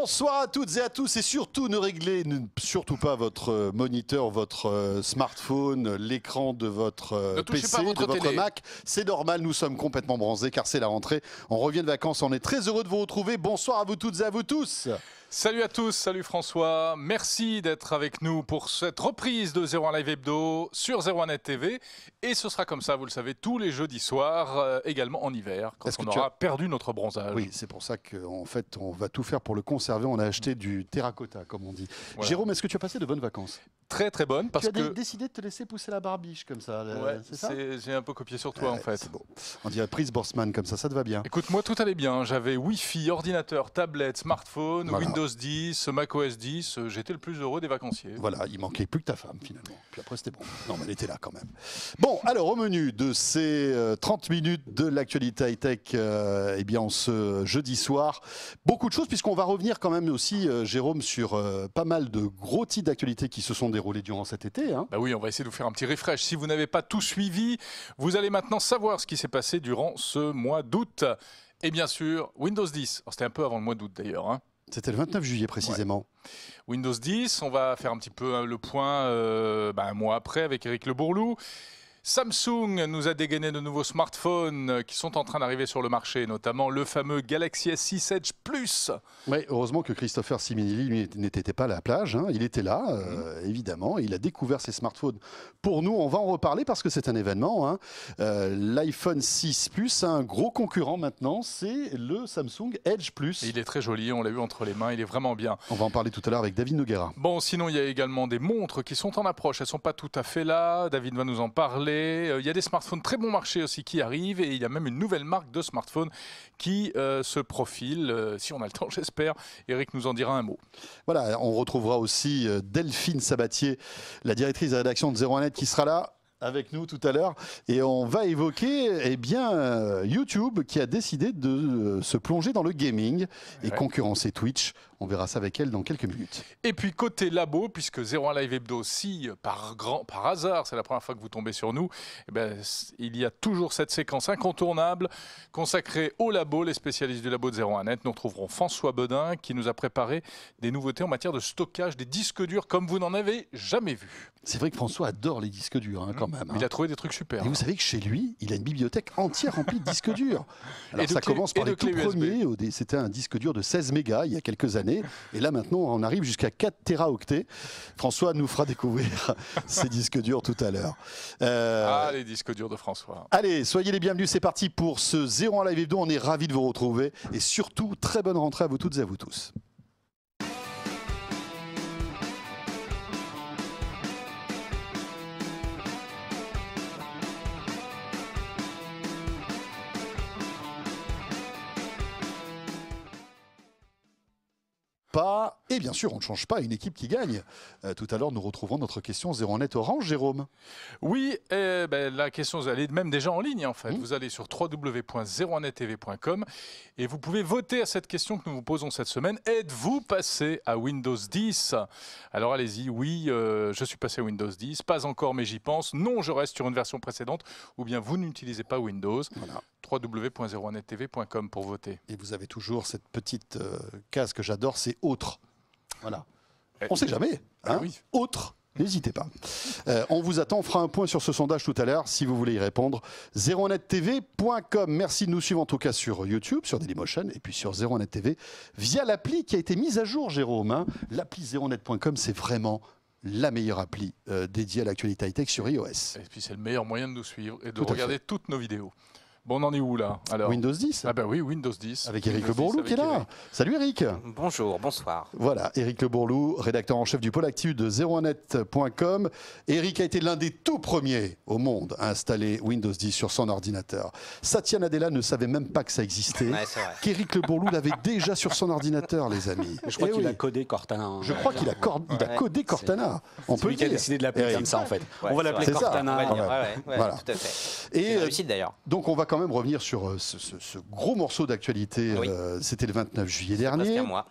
Bonsoir à toutes et à tous et surtout ne réglez surtout pas votre euh, moniteur, votre euh, smartphone, l'écran de votre euh, PC, de votre Mac. C'est normal, nous sommes complètement bronzés car c'est la rentrée. On revient de vacances, on est très heureux de vous retrouver. Bonsoir à vous toutes et à vous tous. Salut à tous, salut François. Merci d'être avec nous pour cette reprise de 01 Live Hebdo sur 01net TV. Et ce sera comme ça, vous le savez, tous les jeudis soirs, euh, également en hiver, quand on aura as... perdu notre bronzage. Oui, c'est pour ça qu'en en fait, on va tout faire pour le conserver. On a acheté du terracotta, comme on dit. Jérôme, est-ce que tu as passé de bonnes vacances Très, très bonnes. Parce tu as décidé de te laisser pousser la barbiche, comme ça. Euh, c'est ça J'ai un peu copié sur toi, ah, en fait. On dirait prise Borsman, comme ça, ça te va bien. Écoute, moi, tout allait bien. J'avais Wi-Fi, ordinateur, tablette, smartphone, Windows. Windows 10, macOS 10, j'étais le plus heureux des vacanciers. Voilà, il manquait plus que ta femme finalement. Puis après c'était bon. Non, mais elle était là quand même. Bon, alors au menu de ces 30 euh, minutes de l'actualité high-tech, euh, eh bien ce jeudi soir, beaucoup de choses puisqu'on va revenir quand même aussi, euh, Jérôme, sur pas mal de gros titres d'actualité qui se sont déroulés durant cet été. Hein. Bah oui, on va essayer de vous faire un petit refresh. Si vous n'avez pas tout suivi, vous allez maintenant savoir ce qui s'est passé durant ce mois d'août. Et bien sûr, Windows 10. C'était un peu avant le mois d'août d'ailleurs. Hein. C'était le 29 juillet précisément. Windows 10, on va faire un petit peu hein, le point euh, bah, un mois après avec Eric Le Bourlou. Samsung nous a dégainé de nouveaux smartphones qui sont en train d'arriver sur le marché, notamment le fameux Galaxy S6 Edge Plus. Mais heureusement que Christopher Simonelli, n'était pas à la plage. Hein. Il était là, euh, évidemment. Il a découvert ces smartphones. Pour nous, on va en reparler parce que c'est un événement. Hein. Euh, L'iPhone 6 Plus hein, un gros concurrent maintenant, c'est le Samsung Edge Plus. Il est très joli, on l'a eu entre les mains, il est vraiment bien. On va en parler tout à l'heure avec David Noguera. Bon, sinon, il y a également des montres qui sont en approche. Elles ne sont pas tout à fait là. David va nous en parler. Euh, il y a des smartphones très bon marché aussi qui arrivent et il y a même une nouvelle marque de smartphone qui euh, se profile. Euh, si on a le temps, j'espère, Eric nous en dira un mot. Voilà, on retrouvera aussi Delphine Sabatier, la directrice de rédaction de 01net qui sera là avec nous tout à l'heure et on va évoquer eh bien YouTube qui a décidé de se plonger dans le gaming et concurrencer Twitch on verra ça avec elle dans quelques minutes. Et puis côté labo, puisque 01 Live Hebdo, si par, grand, par hasard, c'est la première fois que vous tombez sur nous, eh ben, il y a toujours cette séquence incontournable consacrée au labo. Les spécialistes du labo de 01net, nous retrouverons François Bedin qui nous a préparé des nouveautés en matière de stockage des disques durs comme vous n'en avez jamais vu. C'est vrai que François adore les disques durs hein, quand mmh. même. Hein. Il a trouvé des trucs super. Et vous savez que chez lui, il a une bibliothèque entière remplie de disques durs. Alors ça commence par les tout premiers. C'était un disque dur de 16 mégas il y a quelques années. Et là, maintenant, on arrive jusqu'à 4 Teraoctets. François nous fera découvrir ces disques durs tout à l'heure. Euh, ah, les disques durs de François. Allez, soyez les bienvenus. C'est parti pour ce Zéro en live hebdo. On est ravis de vous retrouver. Et surtout, très bonne rentrée à vous toutes et à vous tous. pas et bien sûr, on ne change pas une équipe qui gagne. Euh, tout à l'heure, nous retrouverons notre question Zéro net orange, Jérôme. Oui, ben, la question, elle est même déjà en ligne en fait. Mmh. Vous allez sur www01 et vous pouvez voter à cette question que nous vous posons cette semaine. Êtes-vous passé à Windows 10 Alors allez-y, oui, euh, je suis passé à Windows 10, pas encore mais j'y pense, non, je reste sur une version précédente, ou bien vous n'utilisez pas Windows. Voilà www01 pour voter. Et vous avez toujours cette petite euh, case que j'adore, c'est autre. Voilà. Eh, on ne sait jamais. Eh, hein Autre N'hésitez pas. Euh, on vous attend, on fera un point sur ce sondage tout à l'heure si vous voulez y répondre. zeronet.tv.com. Merci de nous suivre en tout cas sur YouTube, sur Dailymotion et puis sur zéronet TV via l'appli qui a été mise à jour, Jérôme. Hein. L'appli zeronet.com, netcom c'est vraiment la meilleure appli euh, dédiée à l'actualité high-tech sur iOS. Et puis c'est le meilleur moyen de nous suivre et de regarder toutes nos vidéos. Bon, on en est où là Alors, Windows 10 Ah ben oui, Windows 10. Avec Eric Le Bourlou qui est là. Salut Eric. Bonjour, bonsoir. Voilà, Eric Le Bourlou, rédacteur en chef du pôle actif de 01net.com. Eric a été l'un des tout premiers au monde à installer Windows 10 sur son ordinateur. Satya Nadella ne savait même pas que ça existait. qu'Eric Le Bourlou l'avait déjà sur son ordinateur, les amis. Je crois eh qu'il a codé Cortana. Hein. Je crois qu'il a, codé Cortana. On peut lui qui a décidé de l'appeler eh comme ça en fait. on va l'appeler Cortana. Voilà. Tout à fait. Et euh, réussite d'ailleurs. Donc on va même revenir sur euh, ce, gros morceau d'actualité. Euh, c'était le 29 juillet dernier. Moi.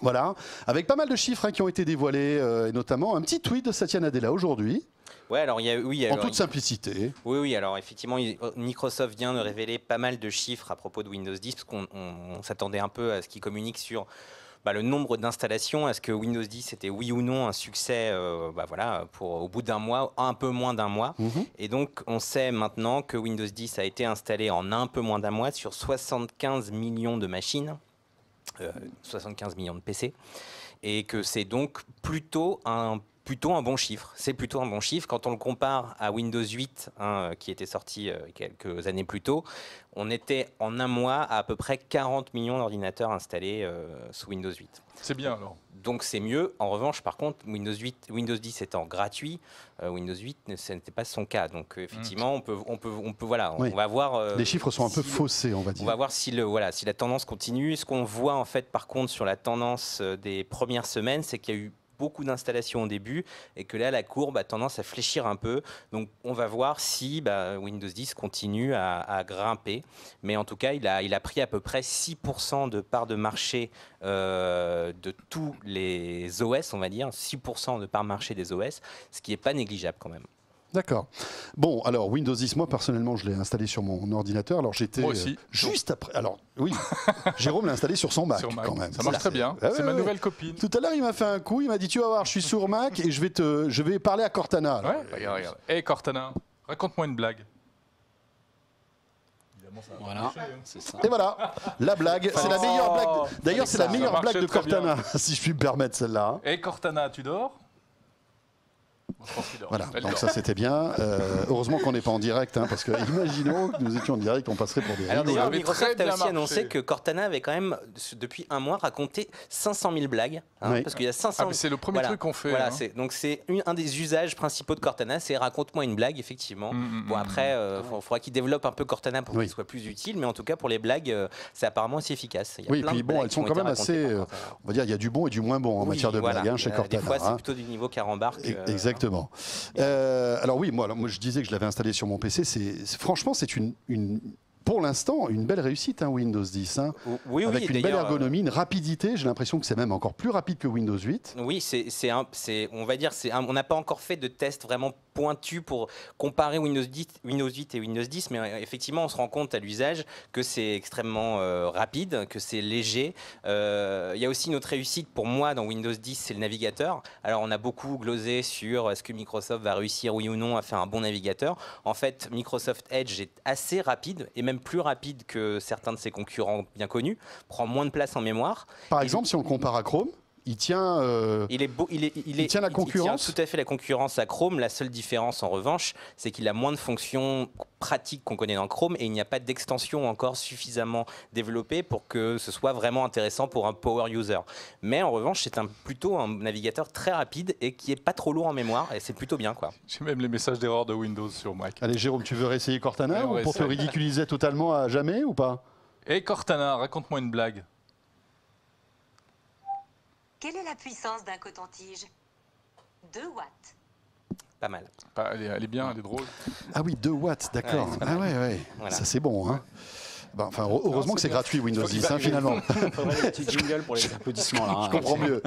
Voilà, avec pas mal de chiffres hein, qui ont été dévoilés, euh, et notamment un petit tweet de Satya Nadella aujourd'hui. Ouais, alors il y a, oui, en toute simplicité. Oui, oui, alors effectivement, Microsoft vient de révéler pas mal de chiffres à propos de Windows 10, parce qu'on s'attendait un peu à ce qu'ils communiquent sur bah, le nombre d'installations. Est-ce que Windows 10 était oui ou non un succès euh, bah, voilà, pour, au bout d'un mois, un peu moins d'un mois mhm. Et donc, on sait maintenant que Windows 10 a été installé en un peu moins d'un mois sur 75 millions de machines, 75 euh, millions de PC, et que c'est donc plutôt un plutôt un bon chiffre. C'est plutôt un bon chiffre. Quand on le compare à Windows 8, hein, euh, qui était sorti euh, quelques années plus tôt, on était en un mois à à peu près 40 millions d'ordinateurs installés euh, sous Windows 8. C'est bien alors. Donc c'est mieux. En revanche, par contre, Windows, 8, Windows 10 étant gratuit, Windows 8, ce n'était pas son cas. Donc effectivement, hmm. on peut, on peut, on peut, voilà, on va voir. Les chiffres sont un peu faussés, on va dire. On va voir si le, voilà, si la tendance continue. Ce qu'on voit en fait, par contre, sur la tendance des premières semaines, c'est qu'il y a eu beaucoup d'installations au début et que là la courbe a tendance à fléchir un peu. Donc on va voir si bah, Windows 10 continue à, grimper. Mais en tout cas, il a, il a pris à peu près 6% de part de marché euh, de tous les OS, on va dire, 6% de part de marché des OS, ce qui n'est pas négligeable quand même. D'accord. Bon, alors Windows 10, moi personnellement, je l'ai installé sur mon ordinateur. Alors j'étais euh, aussi. juste après. Alors oui, Jérôme l'a installé sur son Mac, quand même. Ça marche très bien. c'est ma nouvelle copine. Tout à l'heure, il m'a fait un coup. Il m'a dit, tu vas voir, je suis sur Mac et je vais te, je vais parler à Cortana. Ouais. regarde, regarde. Cortana, raconte-moi une blague. Voilà, hein. ça. Et voilà, la blague, c'est la oh. meilleure blague. D'ailleurs, c'est la meilleure blague de Cortana, si je puis me permettre celle-là. Et Cortana, tu dors voilà, donc ça c'était bien. Euh, heureusement qu'on n'est pas en direct, hein, parce que imaginons que nous étions en direct, on passerait pour des Alors ah, Microsoft a aussi annoncé que Cortana avait quand même, depuis un mois, raconté 500 000 blagues. Hein, parce qu'il y a 500 ah, c'est le premier truc qu'on fait. Voilà, hein. donc c'est un des usages principaux de Cortana, c'est raconte-moi une blague, effectivement. Mm, mm, bon, mm, après, euh, il faudra qu'il développe un peu Cortana pour qu'il soit plus utile, mais en tout cas, pour les blagues, euh, c'est apparemment assez efficace. oui, puis bon, elles sont quand même assez. On va dire, il y a du bon et du moins bon en matière de blagues chez Cortana. c'est plutôt du niveau carambarque. E-, exactement. Euh, alors oui, moi, je disais que je l'avais installé sur mon PC. C'est franchement, c'est une, pour l'instant, une belle réussite, hein, Windows 10. Hein. oui, avec une belle euh, ergonomie, une rapidité. J'ai l'impression que c'est même encore plus rapide que Windows 8. Oui, c'est, on va dire, on n'a pas encore fait de tests vraiment pointu pour comparer Windows Windows 8 et Windows 10, mais euh, effectivement, on se rend compte à l'usage que c'est extrêmement euh, rapide, que c'est léger. Il y a aussi une autre réussite pour moi dans Windows 10, c'est le navigateur. Alors, on a beaucoup glosé sur est-ce que Microsoft va réussir, oui ou non, à faire un bon navigateur. En fait, Microsoft Edge est assez rapide et même plus rapide que certains de ses concurrents bien connus, prend moins de place en mémoire. Par exemple, si on compare à Chrome il tient. Euh, il est la concurrence. Il tient tout à fait la concurrence à Chrome. La seule différence, en revanche, c'est qu'il a moins de fonctions pratiques qu'on connaît dans Chrome et il n'y a pas d'extension encore suffisamment développée pour que ce soit vraiment intéressant pour un power user. Mais en revanche, c'est un, plutôt un navigateur très rapide et qui est pas trop lourd en mémoire et c'est plutôt bien quoi. J'ai même les messages d'erreur de Windows sur Mac. Allez Jérôme, tu veux réessayer Cortana pour te ridiculiser totalement à jamais ou pas et eh, Cortana, raconte-moi une blague. Quelle est la puissance d'un coton-tige 2 watts. Pas mal. elle, est, bien, elle est drôle. Ah oui, 2 watts, d'accord. ah ouais, Ça c'est bon. Hein. Bah, enfin, heureusement que c'est gratuit Windows 10, hein, finalement. Il faudrait un pour les hein. applaudissements. Là, je comprends mieux.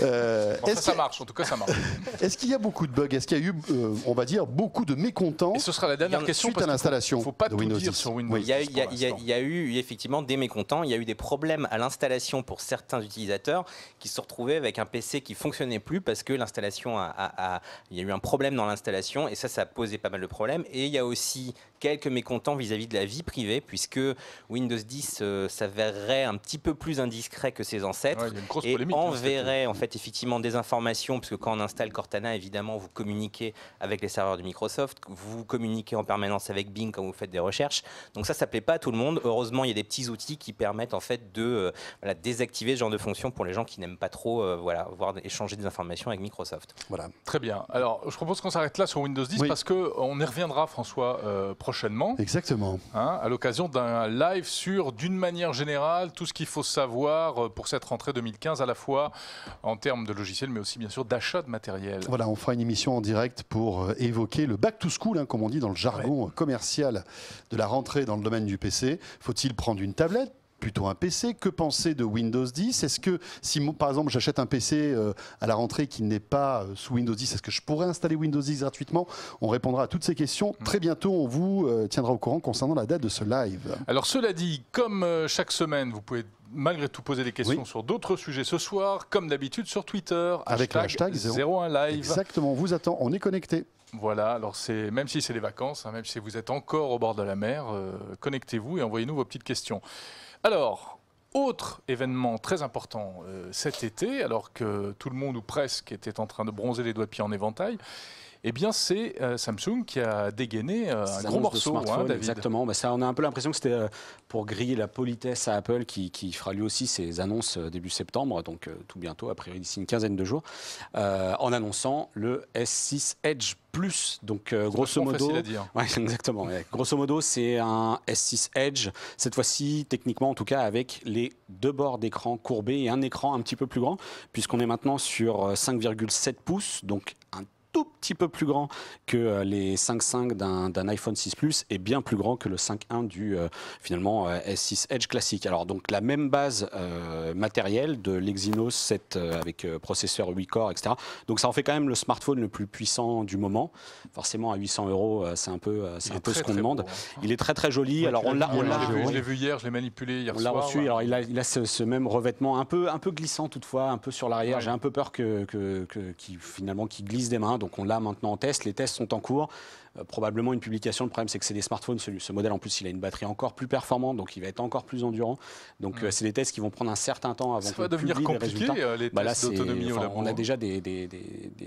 Euh, ce ça, ça, marche, en tout cas, ça marche. Est-ce qu'il y a beaucoup de bugs Est-ce qu'il y a eu, euh, on va dire, beaucoup de mécontents Et ce sera la dernière question suite à l'installation faut pas de Windows 10 sur Windows Il y a, y a eu effectivement des mécontents. Il y a eu des problèmes à l'installation pour certains utilisateurs qui se retrouvaient avec un PC qui fonctionnait plus parce que l'installation a, il y a eu un problème dans l'installation et ça, ça a posé pas mal de problèmes. Et il y a aussi quelques mécontents vis-à-vis de la vie privée, puisque Windows 10 euh, s'avérerait un petit peu plus indiscret que ses ancêtres et hein, enverrait euh, en fait effectivement des informations, puisque quand on installe Cortana, évidemment, vous communiquez avec les serveurs de Microsoft, vous communiquez en permanence avec Bing quand vous faites des recherches. Donc ça, ça plaît pas à tout le monde. Heureusement, il y a des petits outils qui permettent en fait de euh, désactiver ce genre de fonction pour les gens qui n'aiment pas trop voilà, voir échanger des informations avec Microsoft. Voilà. Très bien. Alors, je propose qu'on s'arrête là sur Windows 10 parce que on y reviendra, François prochainement. Exactement. Hein, à l'occasion d'un live sur, d'une manière générale, tout ce qu'il faut savoir euh, pour cette rentrée 2015, à la fois en termes de logiciels, mais aussi bien sûr d'achat de matériel. Voilà, on fera une émission en direct pour euh, évoquer le back to school, hein, comme on dit dans le jargon euh, commercial de la rentrée dans le domaine du PC. Faut-il prendre une tablette plutôt un PC. Que penser de Windows 10 Est-ce que si par exemple j'achète un PC euh, à la rentrée qui n'est pas euh, sous Windows 10, est-ce que je pourrais installer Windows 10 gratuitement On répondra à toutes ces questions. Mm. Très bientôt, on vous euh, tiendra au courant concernant la date de ce live. Alors cela dit, comme chaque semaine, vous pouvez malgré tout poser des questions sur d'autres sujets ce soir, comme d'habitude sur Twitter. Avec hashtag 01 live. Exactement, on vous attend, on est connecté. Voilà, alors c'est même si c'est les vacances, hein, même si vous êtes encore au bord de la mer, connectez-vous et envoyez-nous vos petites questions. Alors, autre événement très important euh, cet été, alors que tout le monde ou presque était en train de bronzer les doigts de pied en éventail, eh bien c'est euh, Samsung qui a dégainé euh, un gros morceau. Hein, Exactement, bah, on a un peu l'impression que c'était euh, pour griller la politesse à Apple qui, fera lui aussi ses annonces début septembre, donc tout bientôt, a priori d'ici une quinzaine de jours, en annonçant le S6 Edge plus. Donc grosso modo, exactement. Grosso modo, c'est un S6 Edge. Cette fois-ci, techniquement en tout cas, avec les deux bords d'écran courbés et un écran un petit peu plus grand, puisqu'on est maintenant sur 5,7 pouces, donc un petit peu plus grand que euh, les 5.5 d'un iPhone 6 Plus et bien plus grand que le 5.1 du euh, finalement euh, S6 Edge classique. Alors donc la même base matérielle de l'Exynos 7 avec processeur 8 core, etc. Donc ça en fait quand même le smartphone le plus puissant du moment. Forcément à 800 euros, c'est un peu, c'est un peu ce qu'on demande. Hein. Il est très très joli. alors on l'a, on l'a vu hier, je l'ai manipulé hier on soir. l'a reçu. Alors il a, ce, même revêtement un peu, un peu glissant toutefois, un peu sur l'arrière. J'ai un peu peur que, finalement qu'il glisse des mains. Donc, donc on l'a maintenant en test, les tests sont en cours. Euh, probablement une publication. Le problème, c'est que c'est des smartphones. Ce, modèle, en plus, il a une batterie encore plus performante, donc il va être encore plus endurant. Donc, hmm. euh, c'est des tests qui vont prendre un certain temps avant. Ça va devenir compliqué, euh, les, bah tests d'autonomie On a hein. déjà des,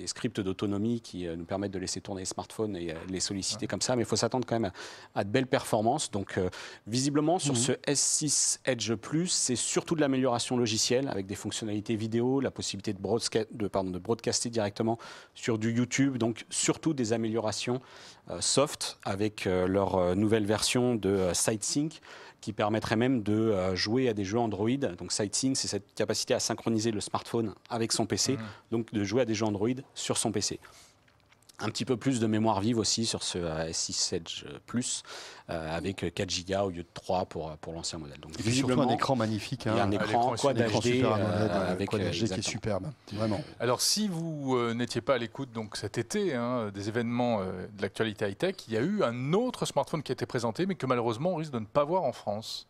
scripts d'autonomie qui nous permettent de laisser tourner les smartphones et les solliciter comme ça, mais il faut s'attendre quand même à, de belles performances. Donc, visiblement, sur hmm. ce S6 Edge Plus, c'est surtout de l'amélioration logicielle avec des fonctionnalités vidéo, la possibilité de, pardon, de broadcaster directement sur du YouTube, donc surtout des améliorations euh, soft avec euh, leur euh, nouvelle version de SiteSync qui permettrait même de jouer à des jeux Android. Donc SiteSync, c'est cette capacité à synchroniser le smartphone avec son PC, mmh. donc de jouer à des jeux Android sur son PC un petit peu plus de mémoire vive aussi sur ce euh, S6 Edge euh, Plus euh, avec 4 Go au lieu de 3 pour, pour l'ancien modèle. Donc visiblement un écran magnifique, un hein. écran, quad HD, avec quad qui est superbe, vraiment. Alors si vous n'étiez pas à l'écoute donc cet été hein, des événements de l'actualité high tech, il y a eu un autre smartphone qui a été présenté mais que malheureusement on risque de ne pas voir en France.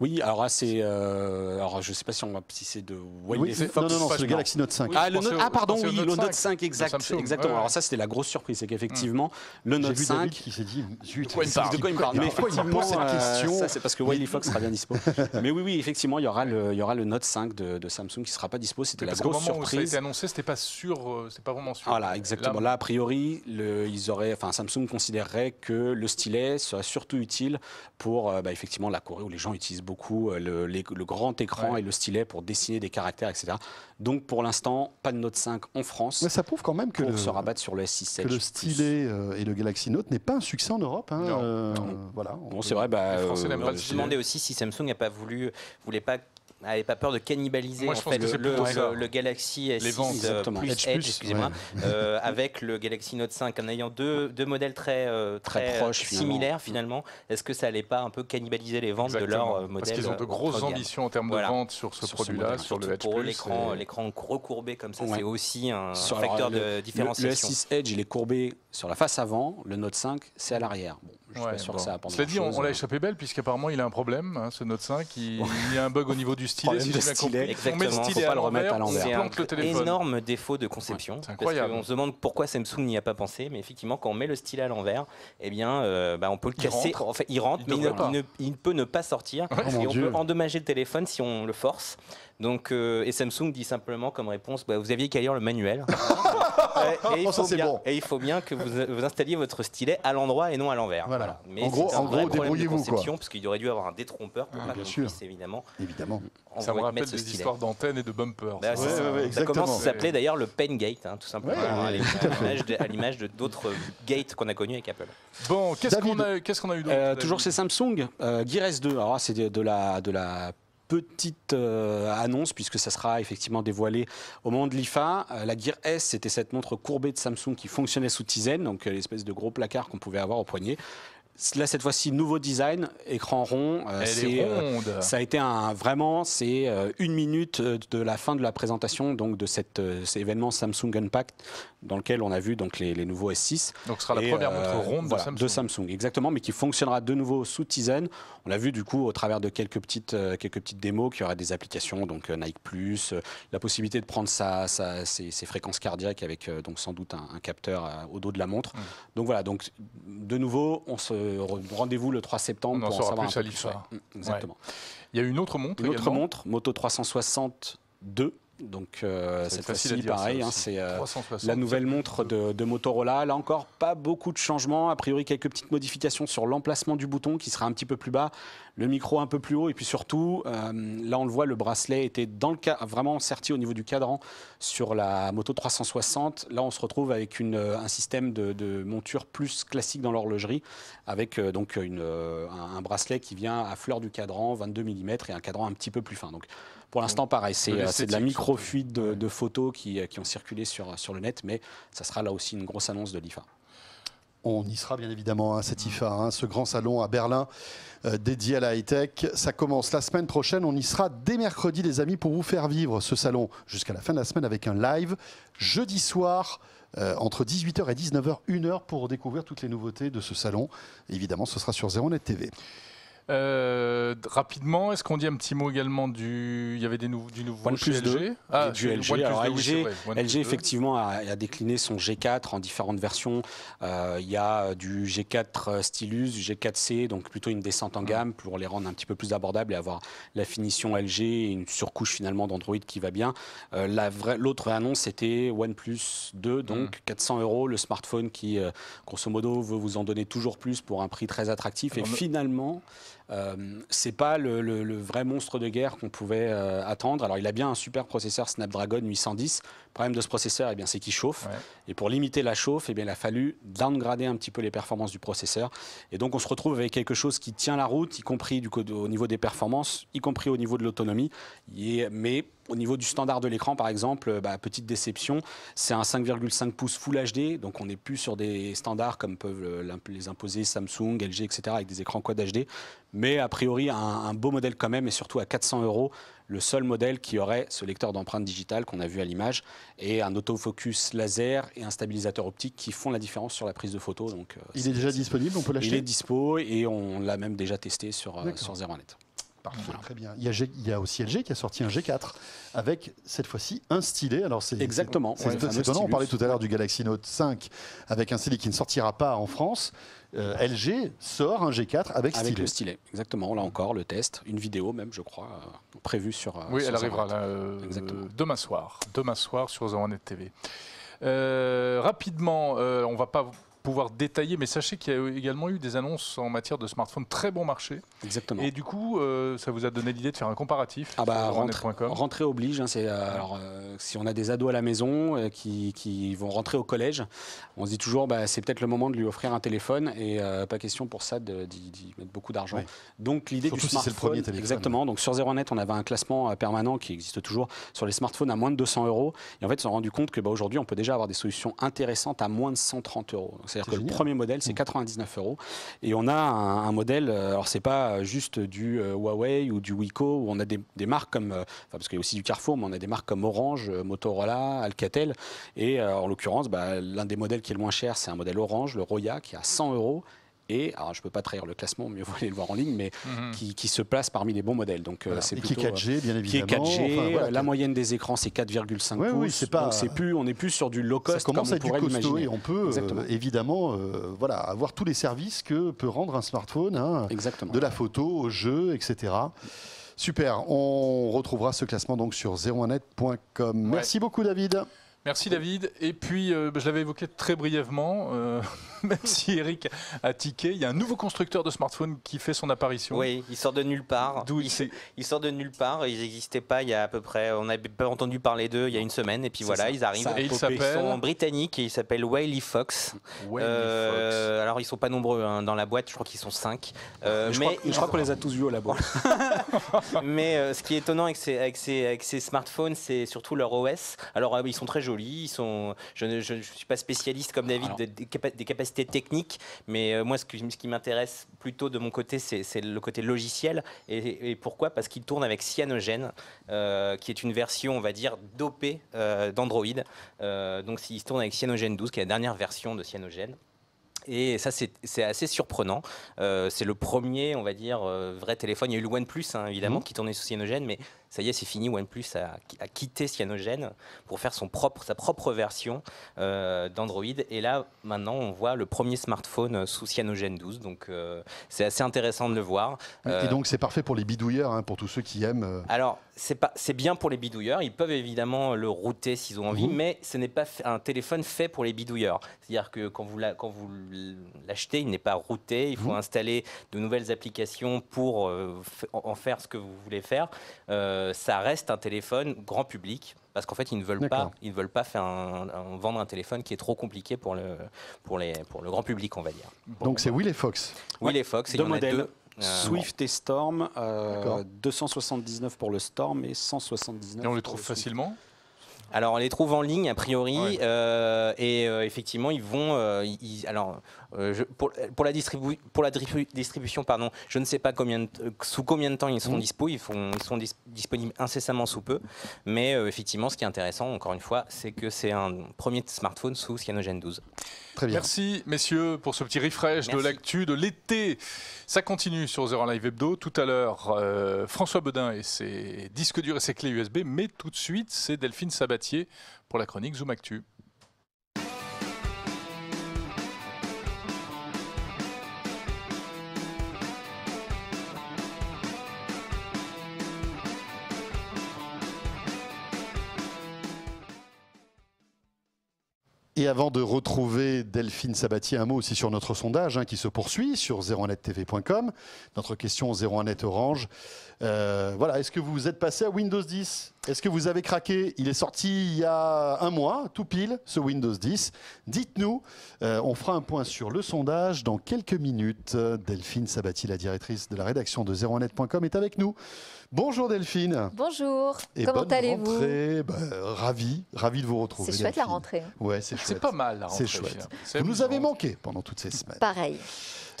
Oui, alors là, c'est. Euh, alors, je sais pas si, on c'est de Wiley Fox. Non, non, non c'est le Galaxy Note 5. ah, ah le Note, pardon, oui, le Note 5, exact. exactement. Alors, ça, c'était la grosse surprise. C'est hum. qu'effectivement, le Note vu 5. David qui s'est dit, zut, de quoi il parle, de quoi il parle. Mais effectivement, cette euh, question. ça, c'est parce que Wiley Fox sera bien dispo. Mais oui, oui, effectivement, il y aura le, il y aura le Note 5 de, de Samsung qui ne sera pas dispo. C'était la grosse surprise. Parce moment où ça a été annoncé, c'était pas sûr, euh, c'est pas vraiment sûr. Voilà, exactement. Là, a priori, ils auraient, enfin, Samsung considérerait que le stylet serait surtout utile pour, euh, bah, effectivement, la Corée où les gens utilisent beaucoup euh, le, grand écran et le stylet pour dessiner des caractères, etc. Donc pour l'instant, pas de Note 5 en France. Mais ça prouve quand même que le, se sur le S6 le stylet euh, et le Galaxy Note n'est pas un succès en Europe. Hein, euh, voilà. Bon, c'est vrai. Bah, aussi si Samsung n'a pas voulu, voulait pas n'avait pas peur de cannibaliser le, Galaxy S6 euh, Edge, euh, avec le Galaxy Note 5, en ayant deux, modèles très, euh, très, proches, similaires finalement. Est-ce que ça n'allait pas un peu cannibaliser les ventes de leur modèle Parce qu'ils ont de grosses ambitions en termes de vente ventes sur ce produit-là, sur, le Edge L'écran recourbé comme ça, c'est aussi un facteur de différenciation. Le S6 Edge, il est courbé sur la face avant, le Note 5, c'est à l'arrière. Bon cela dit, on, l'a hein. échappé belle, puisqu'apparemment il a un problème, hein, ce Note 5. Il, y a un bug au niveau du stylet. si on met le stylet faut pas le remettre à l'envers. C'est un énorme défaut de conception. C'est on se demande pourquoi Samsung n'y a pas pensé, mais effectivement, quand on met le stylet à l'envers, eh bien, euh, bah, on peut le casser. Il rentre, mais il ne, peut ne pas sortir. Et oh on peut endommager le téléphone si on le force. Donc, euh, et Samsung dit simplement comme réponse bah, Vous aviez qu'à lire le manuel. Oh, et, il faut bien, que vous, installiez votre stylet à l'endroit et non à l'envers. Mais en gros, en gros débrouillez-vous. Parce qu'il aurait dû avoir un détrompeur pour ah, pas bien sûr. Puisse, évidemment. évidemment. Ça me rappelle des histoires d'antenne et de bumper ça, commence à s'appeler d'ailleurs le pen gate, hein, tout simplement, à l'image d'autres gates qu'on a connus avec Apple. Bon, qu'est-ce qu'on a, eu d'autre euh, Toujours chez Samsung, euh, Gear S2. Alors, c'est De la petite euh, annonce, puisque ça sera effectivement dévoilé au moment de l'IFA. Euh, la Gear S, c'était cette montre courbée de Samsung qui fonctionnait sous Tizen donc euh, l'espèce de gros placard qu'on pouvait avoir au poignet. Là, cette fois-ci, nouveau design, écran rond. Euh, c'est, euh, ça a été un, vraiment, c'est euh, une minute de la fin de la présentation donc, de cet, événement Samsung Unpacked, dans lequel on a vu donc, les, nouveaux S6. Donc, ce sera la première montre ronde de, Samsung. Exactement, mais qui fonctionnera de nouveau sous Tizen. On l'a vu du coup au travers de quelques petites, quelques petites démos, qui aura des applications, donc Nike Plus, la possibilité de prendre sa, sa, ses, fréquences cardiaques avec donc, sans doute un, capteur au dos de la montre. Mmh. Donc voilà, donc de nouveau, on se rendez-vous le 3 septembre. pour en savoir plus à plus. Il y a une autre montre. Une autre montre, Moto 362 donc euh, cette fois-ci, pareil, hein, c'est euh, la nouvelle montre de, Motorola. Là encore, pas beaucoup de changements. A priori, quelques petites modifications sur l'emplacement du bouton qui sera un petit peu plus bas, le micro un peu plus haut. Et puis surtout, euh, là on le voit, le bracelet était dans le vraiment serti au niveau du cadran sur la moto 360. Là on se retrouve avec un système de, monture plus classique dans l'horlogerie, avec donc un, bracelet qui vient à fleur du cadran, 22 mm, et un cadran un petit peu plus fin. Donc pour l'instant, pareil, c'est de euh, la micro-fuite de, photos euh, qui, ont circulé sur, sur le net, mais ça sera là aussi une grosse annonce de l'IFA. On y sera bien évidemment à hein, cette cet IFA, hein, ce grand salon à Berlin euh, dédié à la high-tech. Ça commence la semaine prochaine. On y sera dès mercredi, les amis, pour vous faire vivre ce salon jusqu'à la fin de la semaine avec un live jeudi soir. entre 18h et 19h, 1h pour découvrir toutes les nouveautés de ce salon. Évidemment, ce sera sur Zéronet TV. Euh, rapidement, est-ce qu'on dit un petit mot également du. Il y avait des nouveaux du nouveau OnePlus 2, LG ah, du LG. LG, LG effectivement, a, décliné son G4 en différentes versions. Euh, il y a euh, du G4 Stylus, du G4C, donc plutôt une descente en ah. gamme pour les rendre un petit peu plus abordables et avoir la finition LG et une surcouche finalement d'Android qui va bien. L'autre annonce, était OnePlus 2, mmh. donc 400 euros, le smartphone qui, grosso modo, veut vous en donner toujours plus pour un prix très attractif. et finalement. Euh, c'est pas le, vrai monstre de guerre qu'on pouvait euh, attendre. Alors, il a bien un super processeur Snapdragon 810. Le problème de ce processeur, eh bien, c'est qu'il chauffe. Et pour limiter la chauffe, eh bien, il a fallu downgrader un petit peu les performances du processeur. Et donc, on se retrouve avec quelque chose qui tient la route, y compris du au niveau des performances, y compris au niveau de l'autonomie, mais au niveau du standard de l'écran, par exemple, euh, bah, petite déception, c'est un 5,5 pouces Full HD, donc on n'est plus sur des standards comme peuvent les imposer Samsung, LG, etc., avec des écrans Quad HD. Mais a priori, un, beau modèle quand même, et surtout à 400 euros, le seul modèle qui aurait ce lecteur d'empreintes digitales qu'on a vu à l'image, et un autofocus laser et un stabilisateur optique qui font la différence sur la prise de photo. Donc, euh, Il est déjà disponible, on peut l'acheter Il est dispo, et on l'a même déjà testé sur, euh, sur très bien. Il y, a il aussi LG qui a sorti un G4 avec cette fois-ci un stylet. Alors c'est exactement. C'est étonnant. On parlait tout à l'heure du Galaxy Note 5 avec un stylet qui ne sortira pas en France. Euh, LG sort un G4 avec, stylet. le stylet, exactement. Là encore, le test, une vidéo même, je crois, euh, prévue sur. Euh, oui, elle arrivera demain soir. Demain soir sur The TV. rapidement, on va pas pouvoir détailler, mais sachez qu'il y a également eu des annonces en matière de smartphones très bon marché. Exactement. Et du coup, euh, ça vous a donné l'idée de faire un comparatif ah bah, rentrée oblige. Hein, c'est, euh, alors, euh, si on a des ados à la maison qui, qui, vont rentrer au collège, on se dit toujours, bah, c'est peut-être le moment de lui offrir un téléphone et pas question pour ça d'y mettre beaucoup d'argent. Donc l'idée du smartphone, si c'est le premier téléphone. exactement. Donc sur ZeroNet, on avait un classement permanent qui existe toujours sur les smartphones à moins de 200 euros. Et en fait, on s'est rendu compte que bah, aujourd'hui, on peut déjà avoir des solutions intéressantes à moins de 130 euros. C'est-à-dire que le premier modèle, c'est 99 mmh. euros. Et on a un, modèle, euh, alors c'est pas euh, juste du euh, Huawei ou du Wiko, où on a des, marques comme, parce qu'il y a aussi du Carrefour, mais on a des marques comme Orange, Motorola, Alcatel. Et en l'occurrence, bah, l'un des modèles qui est le moins cher, c'est un modèle Orange, le Roya, qui est à 100 euros et, alors je ne peux pas trahir le classement, mieux vaut aller le voir en ligne, mais mhm. qui, se place parmi les bons modèles. Donc, euh, c'est qui est 4G, bien euh, évidemment. la moyenne des écrans, c'est 4,5 pouces. Donc, plus, on n'est plus sur du low cost. Ça commence on à être du costaud on peut euh, évidemment voilà, avoir tous les services que peut rendre un smartphone, hein, de la photo au jeu, etc. Super, on retrouvera ce classement donc sur 01net.com. Merci beaucoup David. Merci David. Et puis, euh, bah, je l'avais évoqué très brièvement, euh, même si Eric a tiqué, il y a un nouveau constructeur de smartphone qui fait son apparition. Oui, il sort de nulle part. D'où il, sort de nulle part. Ils n'existaient pas il y a à peu près, on n'avait pas entendu parler d'eux il y a une semaine. Et puis voilà, ils arrivent. ils, sont britanniques et ils s'appellent Wiley Fox. Wiley euh, Fox. Alors, ils sont pas nombreux hein, dans la boîte, je crois qu'ils sont 5. mais je, crois, qu'on les a tous vus au laboratoire. mais ce qui est étonnant avec ces, avec avec ces smartphones, c'est surtout leur OS. Alors, ils sont très jolis. Ils sont, je ne je, suis pas spécialiste comme David des, capacités techniques, mais euh, moi, ce, que, ce qui m'intéresse plutôt de mon côté, c'est le côté logiciel. Et, pourquoi Parce qu'il tourne avec Cyanogen, euh, qui est une version, on va dire, dopée euh, d'Android. donc, il se tourne avec Cyanogen 12, qui est la dernière version de Cyanogen. Et ça, c'est assez surprenant. c'est le premier, on va dire, vrai téléphone. Il y a eu le OnePlus, Plus hein, évidemment, mmh. qui tournait sous Cyanogen, mais ça y est, c'est fini, OnePlus a, quitté Cyanogen pour faire son propre, sa propre version euh, d'Android. Et là, maintenant, on voit le premier smartphone euh, sous Cyanogen 12, donc euh, c'est assez intéressant de le voir. Et donc, c'est parfait pour les bidouilleurs, hein, pour tous ceux qui aiment. Alors, c'est bien pour les bidouilleurs. Ils peuvent évidemment le router s'ils ont envie, mhm. mais ce n'est pas un téléphone fait pour les bidouilleurs. C'est-à-dire que quand vous l'achetez, il n'est pas routé. Il faut mhm. installer de nouvelles applications pour euh, en faire ce que vous voulez faire. Euh, ça reste un téléphone grand public parce qu'en fait ils ne veulent pas, ils veulent pas faire un, vendre un téléphone qui est trop compliqué pour le pour les pour le grand public on va dire. Donc c'est Will et Fox. Will ouais. et Fox. Deux modèles. Deux. Ah, Swift et Storm, 279 euh, pour le Storm et 179. Et on les trouve facilement alors, on les trouve en ligne, a priori, euh, et euh, effectivement, ils vont. alors, pour, la, pour la distribution, pardon, je ne sais pas combien sous combien de temps ils sont mmh. Ils, font, sont disponibles incessamment sous peu. Mais effectivement, ce qui est intéressant, encore une fois, c'est que c'est un premier smartphone sous Cyanogen 12. Merci, messieurs, pour ce petit refresh de l'actu de l'été. Ça continue sur Zero Live Hebdo. Tout à l'heure, euh, François Bedin et ses disques durs et ses clés USB. Mais tout de suite, c'est Delphine Sabatier pour la chronique Zoom Actu. Et avant de retrouver Delphine Sabatier, un mot aussi sur notre sondage hein, qui se poursuit sur 01nettv.com. Notre question 01net Orange. Euh, voilà, est-ce que vous êtes passé à Windows 10 est-ce que vous avez craqué Il est sorti il y a un mois, tout pile, ce Windows 10. Dites-nous, euh, on fera un point sur le sondage dans quelques minutes. Delphine Sabati, la directrice de la rédaction de 01net.com, est avec nous. Bonjour Delphine. Bonjour. Comment allez-vous bah, Ravi, ravi de vous retrouver. C'est chouette la rentrée. Hein. Ouais, c'est chouette. C'est pas mal la rentrée. C'est Vous nous avez manqué pendant toutes ces semaines. Pareil.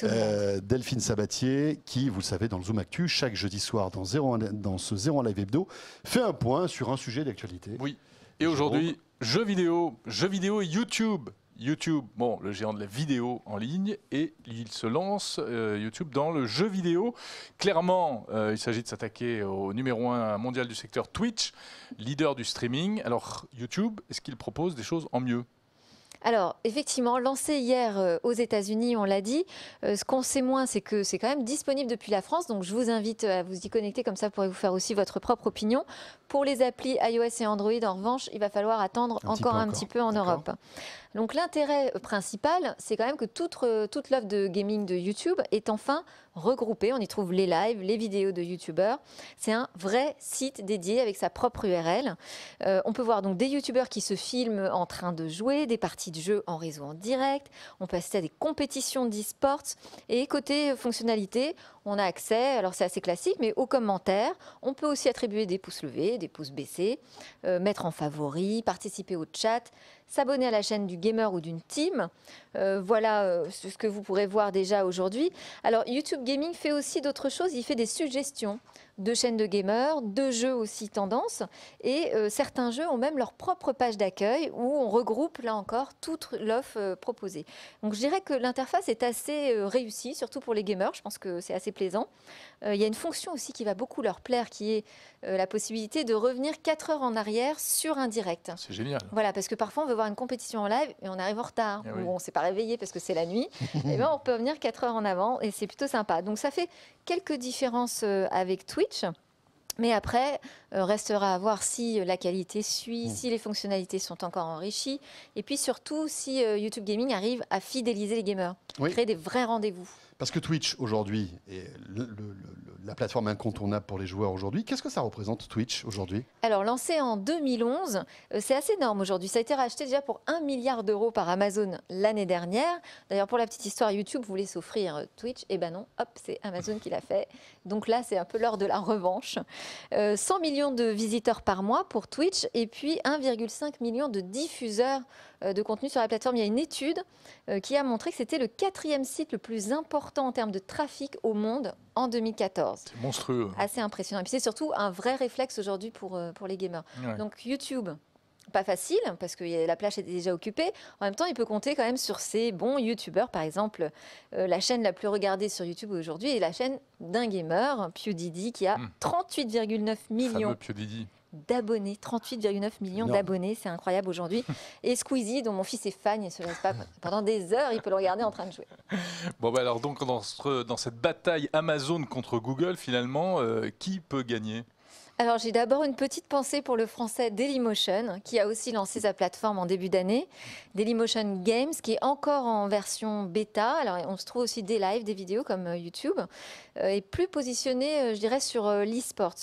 Euh, Delphine Sabatier, qui, vous le savez, dans le Zoom Actu, chaque jeudi soir, dans, dans ce 0 live hebdo, fait un point sur un sujet d'actualité. Oui. Et aujourd'hui, jeux vidéo, jeux vidéo et YouTube. YouTube, bon, le géant de la vidéo en ligne, et il se lance, euh, YouTube, dans le jeu vidéo. Clairement, euh, il s'agit de s'attaquer au numéro un mondial du secteur Twitch, leader du streaming. Alors, YouTube, est-ce qu'il propose des choses en mieux alors, effectivement, lancé hier euh, aux États-Unis, on l'a dit. Euh, ce qu'on sait moins, c'est que c'est quand même disponible depuis la France. Donc, je vous invite euh, à vous y connecter. Comme ça, vous pourrez vous faire aussi votre propre opinion. Pour les applis iOS et Android, en revanche, il va falloir attendre encore un petit peu en Europe. Donc, l'intérêt principal, c'est quand même que toute, toute l'offre de gaming de YouTube est enfin regroupée. On y trouve les lives, les vidéos de YouTubeurs. C'est un vrai site dédié avec sa propre URL. on peut voir donc des YouTubeurs qui se filment en train de jouer, des parties de jeux en réseau en direct, on passait à des compétitions d'e-sports. Et côté fonctionnalité, on a accès, alors c'est assez classique, mais aux commentaires. On peut aussi attribuer des pouces levés, des pouces baissés, euh, mettre en favori, participer au chat, s'abonner à la chaîne du gamer ou d'une team. Euh, voilà euh, ce que vous pourrez voir déjà aujourd'hui. Alors YouTube Gaming fait aussi d'autres choses, il fait des suggestions de chaînes de gamers, de jeux aussi tendance, et certains jeux ont même leur propre page d'accueil où on regroupe là encore toute l'offre proposée. Donc je dirais que l'interface est assez réussie, surtout pour les gamers, je pense que c'est assez euh, il y a une fonction aussi qui va beaucoup leur plaire, qui est euh, la possibilité de revenir 4 heures en arrière sur un direct. C'est génial. Voilà, parce que parfois on veut voir une compétition en live et on arrive en retard, eh ou on ne s'est pas réveillé parce que c'est la nuit. et eh bien on peut venir 4 heures en avant et c'est plutôt sympa. Donc ça fait quelques différences euh, avec Twitch. Mais après, euh, restera à voir si euh, la qualité suit, hmm. si les fonctionnalités sont encore enrichies, et puis surtout si euh, YouTube Gaming arrive à fidéliser les gamers, créer des vrais rendez-vous. Parce que Twitch aujourd'hui est la plateforme incontournable pour les joueurs aujourd'hui. Qu'est-ce que ça représente Twitch aujourd'hui Alors lancé en 2011, c'est assez énorme aujourd'hui. Ça a été racheté déjà pour 1 milliard d'euros par Amazon l'année dernière. D'ailleurs pour la petite histoire, YouTube voulait s'offrir Twitch. Et eh ben non, hop, c'est Amazon qui l'a fait. Donc là c'est un peu l'heure de la revanche. 100 millions de visiteurs par mois pour Twitch et puis 1,5 million de diffuseurs euh, de contenu sur la plateforme. Il y a une étude euh, qui a montré que c'était le quatrième site le plus important en termes de trafic au monde en 2014. C'est monstrueux. Assez impressionnant. Et puis c'est surtout un vrai réflexe aujourd'hui pour, euh, pour les gamers. Donc YouTube, pas facile parce que la plage était déjà occupée. En même temps, il peut compter quand même sur ses bons youtubeurs. Par exemple, euh, la chaîne la plus regardée sur YouTube aujourd'hui est la chaîne d'un gamer, didi qui a 38,9 hmm. millions d'abonnés, 38,9 millions d'abonnés, c'est incroyable aujourd'hui. Et Squeezie, dont mon fils est fan, il se laisse pas pendant des heures, il peut le regarder en train de jouer. Bon, bah alors donc dans, cette bataille Amazon contre Google, finalement, euh, qui peut gagner alors j'ai d'abord une petite pensée pour le français Dailymotion, qui a aussi lancé sa plateforme en début d'année, Dailymotion Games, qui est encore en version bêta. Alors on se trouve aussi des lives, des vidéos comme euh, YouTube, euh, et plus positionné, euh, je dirais, sur l'e-sport.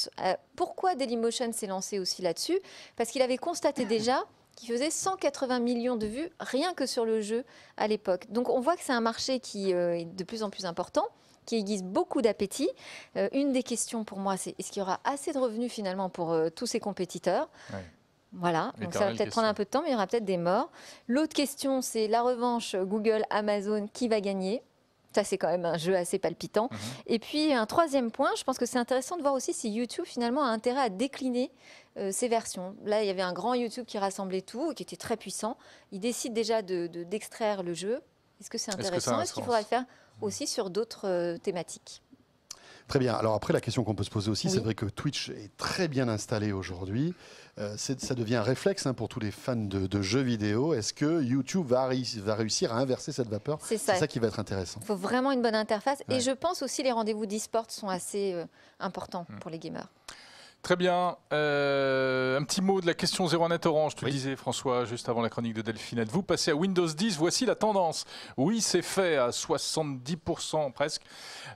Pourquoi Dailymotion s'est lancé aussi là-dessus Parce qu'il avait constaté déjà qu'il faisait 180 millions de vues rien que sur le jeu à l'époque. Donc on voit que c'est un marché qui est de plus en plus important qui aiguise beaucoup d'appétit. Euh, une des questions pour moi, c'est est-ce qu'il y aura assez de revenus finalement pour euh, tous ces compétiteurs Voilà, donc ça va peut-être prendre un peu de temps, mais il y aura peut-être des morts. L'autre question, c'est la revanche Google, Amazon, qui va gagner ça, c'est quand même un jeu assez palpitant. Mhm. Et puis, un troisième point, je pense que c'est intéressant de voir aussi si YouTube, finalement, a intérêt à décliner euh, ses versions. Là, il y avait un grand YouTube qui rassemblait tout, qui était très puissant. Il décide déjà d'extraire de, d'extraire le jeu. Est-ce que c'est intéressant Est-ce qu'il faudrait le faire aussi sur d'autres euh, thématiques. Très bien. Alors après, la question qu'on peut se poser aussi, c'est vrai que Twitch est très bien installé aujourd'hui. Euh, ça devient un réflexe hein, pour tous les fans de, jeux vidéo. Est-ce que YouTube va, réussir à inverser cette vapeur C'est ça. qui va être intéressant. Il faut vraiment une bonne interface. Et je pense aussi les rendez-vous d'e-sport sont assez euh, importants hmm. pour les gamers. Très bien. Euh, un petit mot de la question 01net Orange. Tu disais, François, juste avant la chronique de Delphine, vous passez à Windows 10 Voici la tendance. Oui, c'est fait à 70% presque.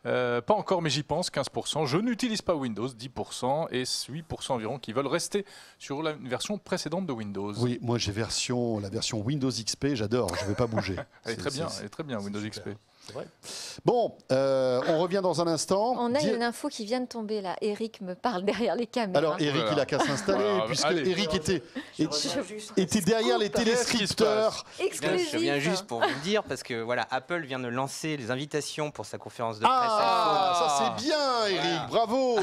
Euh, pas encore, mais j'y pense, 15%. Je n'utilise pas Windows, 10%, et 8% environ qui veulent rester sur la version précédente de Windows. Oui, moi j'ai version, la version Windows XP, j'adore, je ne vais pas bouger. très bien, très bien Windows XP. Bon, euh, on revient dans un instant. On a une info qui vient de tomber là. Eric me parle derrière les caméras. Alors Eric, il a qu'à s'installer puisque Eric était, était, derrière les téléscripteurs. Je viens juste pour vous dire parce que voilà, Apple vient de lancer les invitations pour sa conférence de presse. Ah, ça c'est bien, Eric. Bravo.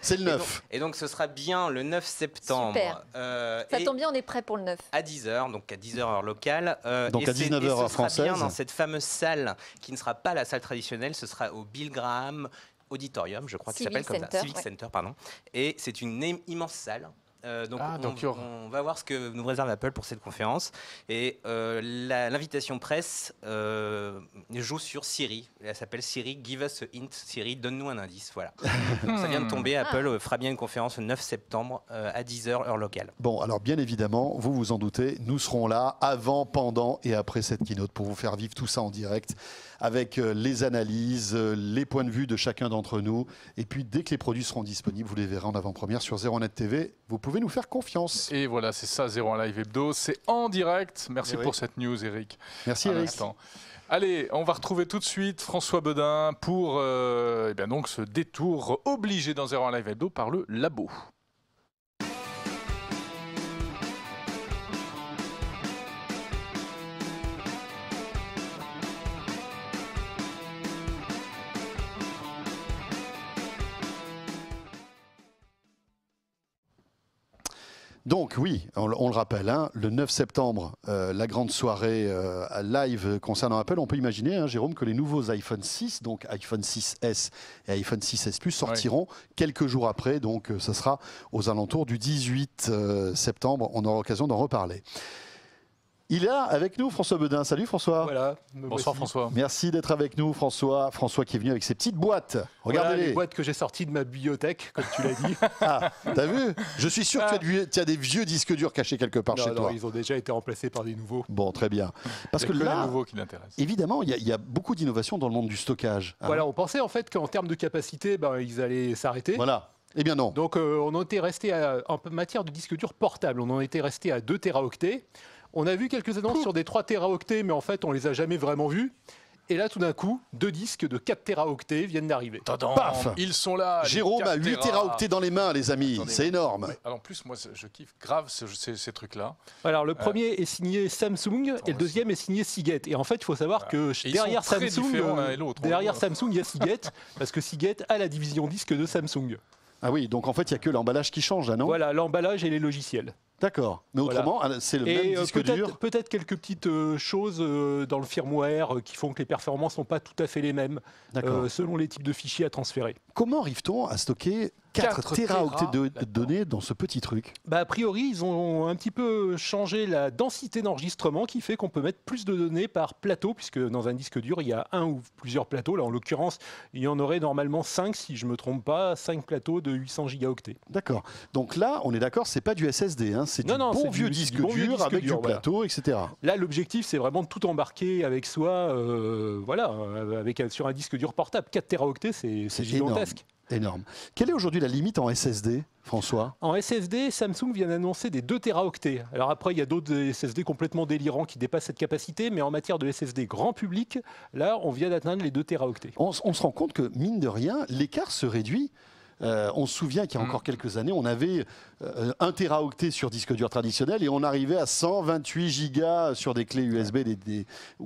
C'est le 9. Et donc, ce sera bien le 9 septembre. Super. Euh, ça tombe bien, on est prêt pour le 9. À 10h, donc à 10h heure locale. Euh, donc à 19h heure française. dans cette fameuse salle qui ne sera pas la salle traditionnelle, ce sera au Bill Auditorium, je crois qu'il s'appelle comme ça, Civic Center, pardon. Et c'est une immense salle euh, donc, ah, on, va voir ce que nous réserve Apple pour cette conférence. Et euh, l'invitation presse euh, joue sur Siri. Elle s'appelle Siri Give us a hint. Siri, donne-nous un indice. Voilà. ça vient de tomber. Ah. Apple fera bien une conférence le 9 septembre à 10h, heure locale. Bon, alors bien évidemment, vous vous en doutez, nous serons là avant, pendant et après cette keynote pour vous faire vivre tout ça en direct avec les analyses, les points de vue de chacun d'entre nous. Et puis, dès que les produits seront disponibles, vous les verrez en avant-première sur Zéro Net TV. Vous pouvez nous faire confiance. Et voilà, c'est ça, 01 Live Hebdo. C'est en direct. Merci pour cette news, Eric. Merci, Eric. Allez, on va retrouver tout de suite François Bedin pour euh, eh bien donc ce détour obligé dans 01 Live Hebdo par le labo. Donc oui, on, le rappelle, hein, le 9 septembre, euh, la grande soirée euh, live concernant Apple, on peut imaginer, hein, Jérôme, que les nouveaux iPhone 6, donc iPhone 6S et iPhone 6S Plus, sortiront quelques jours après, donc ce euh, sera aux alentours du 18 septembre, on aura l'occasion d'en reparler. Il est là avec nous, François Bedin. Salut François. Voilà. Bonsoir François. Merci d'être avec nous, François. François qui est venu avec ses petites boîtes. Regardez-les. boîtes que j'ai sorties de ma bibliothèque, comme tu l'as dit. ah, t'as vu Je suis sûr que ah. tu as, des vieux disques durs cachés quelque part chez chez non, Ils ont déjà été remplacés par des nouveaux. Bon, très bien. Parce que, là, évidemment, il y, a beaucoup d'innovations dans le monde du stockage. Hein. Voilà, on pensait en fait qu'en termes de capacité, ben, ils allaient s'arrêter. Voilà. Eh bien non. Donc euh, on en était resté en matière de disques durs portables, on en était resté à 2 téraoctets. On a vu quelques annonces sur des 3 teraoctets, mais en fait, on les a jamais vraiment vus. Et là, tout d'un coup, deux disques de 4 teraoctets viennent d'arriver. Paf Ils sont là. Jérôme a 8 teraoctets dans les mains, les amis. C'est énorme. alors, en plus, moi, je kiffe grave ces, trucs-là. Alors, le euh. premier est signé Samsung et le deuxième est signé Seagate. Et en fait, il faut savoir que derrière Samsung, euh, derrière Samsung, il y a Seagate parce que Seagate a la division disque de Samsung. Ah oui, donc en fait, il n'y a que l'emballage qui change, là, non Voilà, l'emballage et les logiciels. D'accord. Mais autrement, c'est le même euh, disque peut-être, dur. Peut-être quelques petites euh, choses euh, dans le firmware qui font que les performances ne sont pas tout à fait les mêmes selon les types de fichiers à transférer. Comment arrive-t-on à stocker 4 téraoctets de données dans ce petit truc bah, A priori, ils ont un petit peu changé la densité d'enregistrement qui fait qu'on peut mettre plus de données par plateau, puisque dans un disque dur, il y a un ou plusieurs plateaux. Là, en l'occurrence, il y en aurait normalement 5, si je ne me trompe pas, 5 plateaux de 800 gigaoctets. D'accord. Donc là, on est d'accord, c'est pas du SSD, hein, c'est du, bon, vieux disque dur avec du plateau, etc. Là, l'objectif, c'est vraiment de tout embarquer avec soi, euh, voilà, euh, avec, sur un disque dur portable. 4 téraoctets, c'est gigantesque. Énorme. Quelle est aujourd'hui la limite en SSD, François En SSD, Samsung vient d'annoncer des 2 Teraoctets. Alors après, il y a d'autres SSD complètement délirants qui dépassent cette capacité, mais en matière de SSD grand public, là, on vient d'atteindre les 2 Teraoctets. On, on se rend compte que, mine de rien, l'écart se réduit. Euh, on se souvient qu'il y a mm. encore quelques années, on avait 1 euh, Teraoctet sur disque dur traditionnel et on arrivait à 128 gigas sur des clés USB,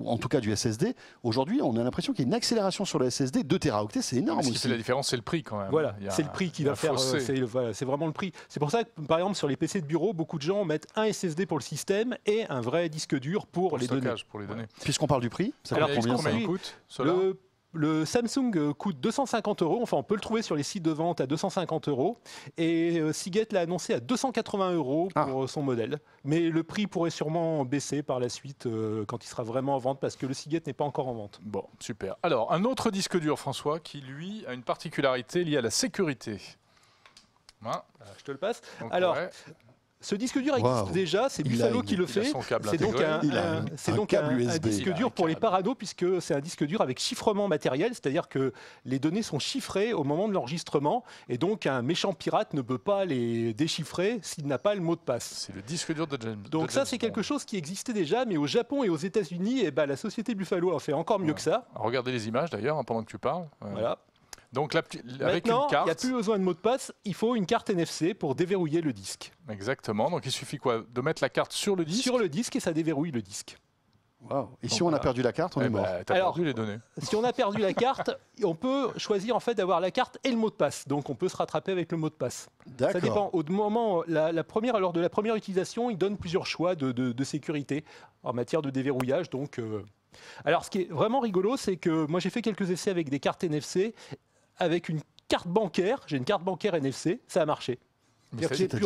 en tout cas du SSD. Aujourd'hui, on a l'impression qu'il y a une accélération sur le SSD. 2 Teraoctets, c'est énorme. c'est la différence, c'est le prix quand même. Voilà, c'est le prix qui va faire. Euh, c'est vraiment le prix. C'est pour ça que, par exemple, sur les PC de bureau, beaucoup de gens mettent un SSD pour le système et un vrai disque dur pour, les, données. pour Puisqu'on parle du prix, ça Alors, combien ça coûte, le Samsung euh, coûte 250 euros, enfin on peut le trouver sur les sites de vente à 250 euros. Et euh, Seagate l'a annoncé à 280 euros ah. pour euh, son modèle. Mais le prix pourrait sûrement baisser par la suite quand il sera vraiment en vente parce que le Seagate n'est pas encore en vente. Bon, super. Alors un autre disque dur, François, qui lui a une particularité liée à la sécurité. Hein. Je te le passe. Alors, ce disque dur existe déjà, c'est Buffalo qui le fait. C'est donc un, disque dur pour les parados puisque c'est un disque dur avec chiffrement matériel, c'est-à-dire que les données sont chiffrées au moment de l'enregistrement et donc un méchant pirate ne peut pas les déchiffrer s'il n'a pas le mot de passe. C'est le disque dur de James. Donc ça c'est quelque chose qui existait déjà, mais au Japon et aux États-Unis, eh ben, la société Buffalo a fait encore mieux que ça. Regardez les images d'ailleurs hein, pendant que tu parles. Voilà. Donc avec une carte. Il n'y a plus besoin de mot de passe, il faut une carte NFC pour déverrouiller le disque. Exactement, donc il suffit quoi De mettre la carte sur le disque Sur le disque et ça déverrouille le disque. Et si on a perdu la carte, on eh est mort. Ben, as Alors, perdu les données. Si on a perdu la carte, on peut choisir en fait d'avoir la carte et le mot de passe. Donc on peut se rattraper avec le mot de passe. Ça dépend. Au moment, la, première, lors de la première utilisation, il donne plusieurs choix de, sécurité en matière de déverrouillage. Donc euh, alors, ce qui est vraiment rigolo, c'est que moi, j'ai fait quelques essais avec des cartes NFC avec une carte bancaire. J'ai une carte bancaire NFC, ça a marché. J'ai pu,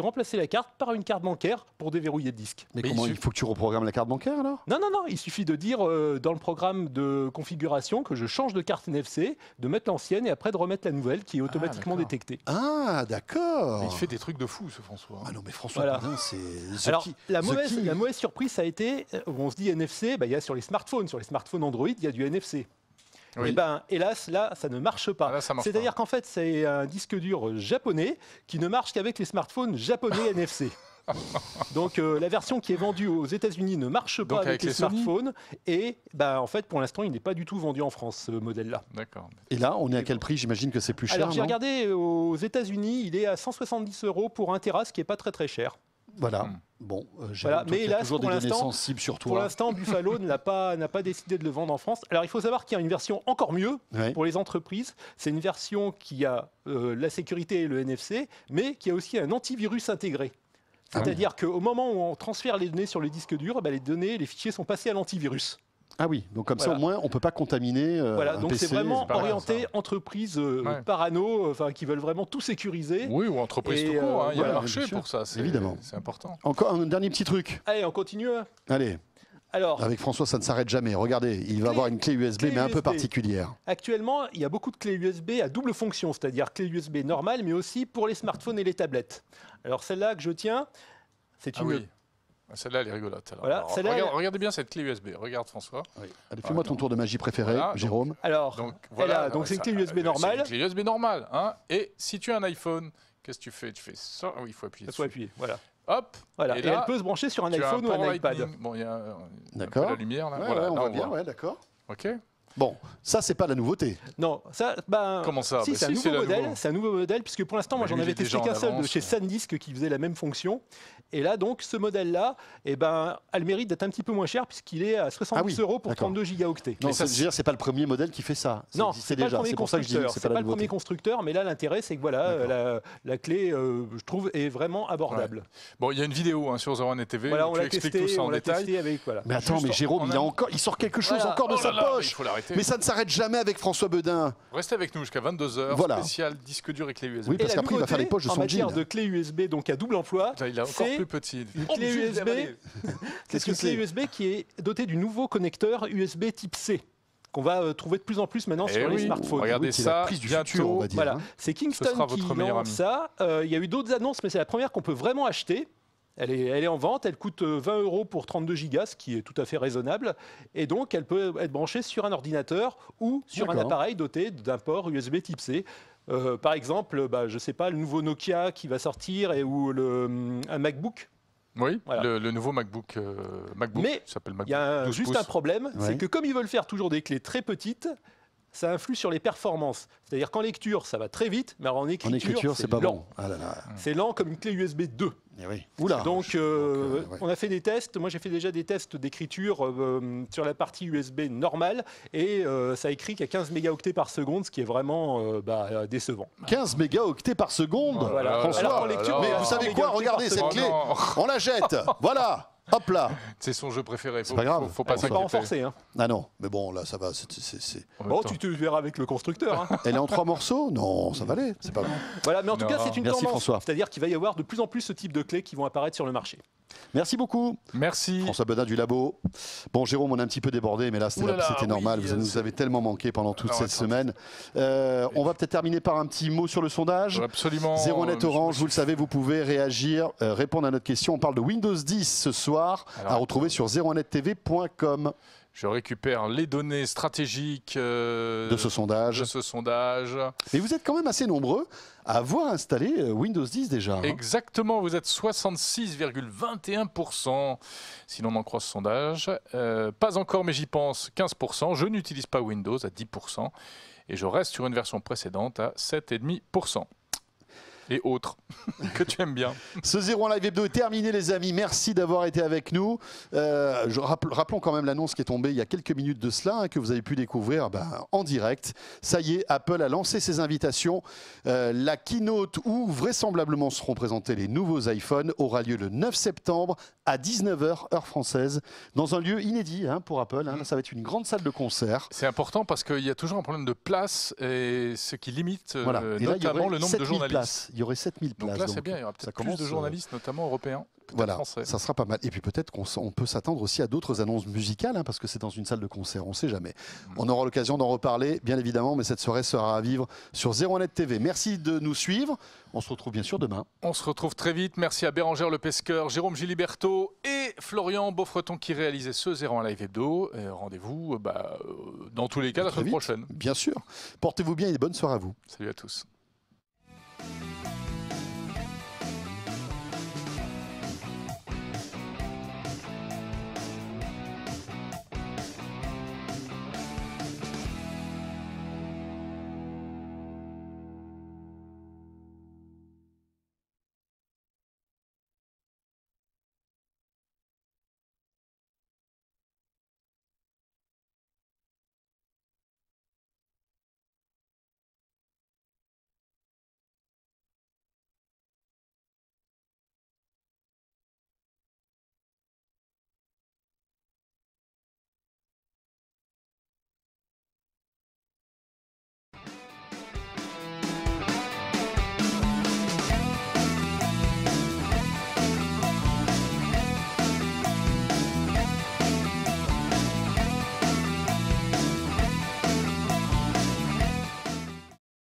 remplacer, la carte par une carte bancaire pour déverrouiller le disque. Mais, comment, il, faut que tu reprogrammes la carte bancaire alors Non, non, non, il suffit de dire euh, dans le programme de configuration que je change de carte NFC, de mettre l'ancienne et après de remettre la nouvelle qui est ah, automatiquement détectée. Ah, d'accord Il fait des trucs de fou ce François. Ah non, mais François, c'est. la, mauvaise, surprise, ça a été, euh, on se dit NFC, bah, il y a sur les smartphones, sur les smartphones Android, il y a du NFC et eh ben, hélas, là, ça ne marche pas. Ah, C'est-à-dire qu'en fait, c'est un disque dur japonais qui ne marche qu'avec les smartphones japonais NFC. Donc euh, la version qui est vendue aux États-Unis ne marche pas avec, les, smartphones et bah, en fait pour l'instant il n'est pas du tout vendu en France ce modèle-là. D'accord. Et là on est à quel prix J'imagine que c'est plus cher. Alors j'ai regardé euh, aux États-Unis, il est à 170 euros pour un terrasse qui est pas très très cher. Voilà. Hmm. Bon, euh, toujours pour des données sensibles sur toi. Pour l'instant, Buffalo n'a pas, décidé de le vendre en France. Alors, il faut savoir qu'il y a une version encore mieux pour les entreprises. C'est une version qui a euh, la sécurité et le NFC, mais qui a aussi un antivirus intégré. Ah C'est-à-dire qu'au moment où on transfère les données sur le disque dur, eh ben, les données, les fichiers sont passés à l'antivirus. Ah oui, donc comme ça au moins on peut pas contaminer. Euh, voilà, donc c'est vraiment orienté entreprise euh, parano, enfin qui veulent vraiment tout sécuriser. Oui, ou entreprise tout court, euh, hein, il y a un marché pour ça, évidemment. C'est important. Encore un dernier petit truc. Allez, on continue. Hein. Allez. Alors, Avec François, ça ne s'arrête jamais. Regardez, il va avoir une clé USB, mais un peu particulière. Actuellement, il y a beaucoup de clés USB à double fonction, c'est-à-dire clé USB normale, mais aussi pour les smartphones et les tablettes. Alors, celle-là que je tiens, c'est ah une ah, celle-là, elle est rigolote. regardez bien cette clé USB. Regarde, François. Allez, ah, fais-moi ton tour de magie préféré, Jérôme. Alors, Donc, voilà, donc c'est une clé USB normale. C'est une clé USB normale. Hein. Et si tu as un iPhone, qu'est-ce que tu fais Tu fais ça. Oui, il faut appuyer. il faut appuyer. Voilà. Hop Et, elle peut se brancher sur un iPhone ou un iPad. Bon, il y a la lumière là. Voilà, on bien, d'accord. Ok Bon, ça, c'est pas la nouveauté. Non, ça, ben, Comment ça ben c'est un nouveau modèle. un nouveau modèle, puisque pour l'instant, moi, bah, j'en avais testé qu'un seul de chez hein. SanDisk qui faisait la même fonction. Et là, donc, ce modèle-là, eh ben, a le mérite d'être un petit peu moins cher, puisqu'il est à 70 ah euros pour 32 gigaoctets. Non, ça, c'est pas le premier modèle qui fait ça. non, c'est déjà. C'est pour ça que je c'est pas, le premier constructeur, mais là, l'intérêt, c'est que voilà, la, clé, euh, je trouve, est vraiment abordable. Bon, il y a une vidéo hein, sur Zero TV. Voilà, on, tout ça en détail. Mais attends, mais Jérôme, il sort quelque chose encore de oh sa poche. Mais ça ne s'arrête jamais avec François Bedin. Restez avec nous jusqu'à 22h. Voilà. Spécial disque dur et clé USB. Oui, parce qu'après, il va faire les poches de son En matière de clé USB, donc à double emploi. il a encore plus petit. Une oh, clé USB. C'est une clé USB qui est dotée du nouveau connecteur USB type C qu'on va euh, trouver de plus en plus maintenant eh sur les smartphones. Regardez ça, prise du voilà, hein. c'est Kingston qui lance ça. Euh, il y a eu d'autres annonces, mais c'est la première qu'on peut vraiment acheter. Elle est, en vente, elle coûte 20 euh, euros pour 32 gigas, ce qui est tout à fait raisonnable. Et donc, elle peut être branchée sur un ordinateur ou sur un appareil doté d'un port USB type C. Euh, par exemple, bah, je ne sais pas, le nouveau Nokia qui va sortir ou le, euh, un MacBook. Oui, le, nouveau MacBook, Mais Il y a juste un problème, c'est que comme ils veulent faire toujours des clés très petites, ça influe sur les performances. C'est-à-dire qu'en lecture, ça va très vite, mais en écriture, c'est pas lent. bon. Ah hmm. c'est lent comme une clé USB 2. Eh Oula, donc, euh, euh, on a fait des tests. Moi, j'ai fait déjà des tests d'écriture euh, sur la partie USB normale et ça écrit qu'à 15 mégaoctets par seconde, ce qui est vraiment bah, décevant. 15 mégaoctets par seconde François. lecture, mais vous savez quoi Regardez cette clé. Oh on la jette. voilà. Hop là C'est son jeu préféré. C'est pas grave. Faut, faut pas, Hein. Ah non, mais bon, là, ça va. Bon, tu te verras avec le constructeur. Hein. Elle est en trois morceaux Non, ça va aller. C'est pas grave. Voilà, mais en tout cas, c'est une tendance. C'est-à-dire qu'il va y avoir de plus en plus ce type de clés qui vont apparaître sur le marché. Merci beaucoup. Merci. François Bedin du Labo. Bon, Jérôme, on a un petit peu débordé, mais là, c'était normal. vous nous avez tellement manqué pendant toute ah cette semaine. Euh, on va peut-être terminer par un petit mot sur le sondage. Euh, absolument. Zéro net orange, vous le savez, vous pouvez réagir, euh, répondre à notre question. On parle de Windows 10 ce soir à retrouver sur 01nettv.com. Je récupère les données stratégiques euh, de, ce sondage. de ce sondage. Et vous êtes quand même assez nombreux à avoir installé euh, Windows 10 déjà. Hein. Exactement, vous êtes 66,21%, si l'on en croit ce sondage. Euh, pas encore, mais j'y pense, 15%. Je n'utilise pas Windows à 10%, et je reste sur une version précédente à 7,5% et autres que tu aimes bien. Ce Zéro en live hebdo est terminé, les amis. Merci d'avoir été avec nous. Euh, je rappelons quand même l'annonce qui est tombée il y a quelques minutes de cela, hein, que vous avez pu découvrir ben, en direct. Ça y est, Apple a lancé ses invitations. Euh, la keynote où vraisemblablement seront présentés les nouveaux iPhones aura lieu le 9 septembre à 19h, heure française, dans un lieu inédit hein, pour Apple. Hein. ça va être une grande salle de concert. C'est important parce qu'il y a toujours un problème de place et ce qui limite euh, notamment le nombre de journalistes y aurait 7000 places. Donc là, c'est bien, il y aura peut-être plus de euh, journalistes, notamment européens. Voilà, français. ça sera pas mal. Et puis peut-être qu'on peut s'attendre aussi à d'autres annonces musicales, hein, parce que c'est dans une salle de concert, on ne sait jamais. Hmm. On aura l'occasion d'en reparler, bien évidemment, mais cette soirée sera à vivre sur 01net TV. Merci de nous suivre. On se retrouve bien sûr demain. On se retrouve très vite. Merci à Bérangère le Pesqueur, Jérôme Giliberto et Florian Beaufreton qui réalisaient ce 01 Live Hebdo. Rendez-vous euh, bah, euh, dans tous les cas la semaine prochaine. Bien sûr. Portez-vous bien et bonne soirée à vous. Salut à tous.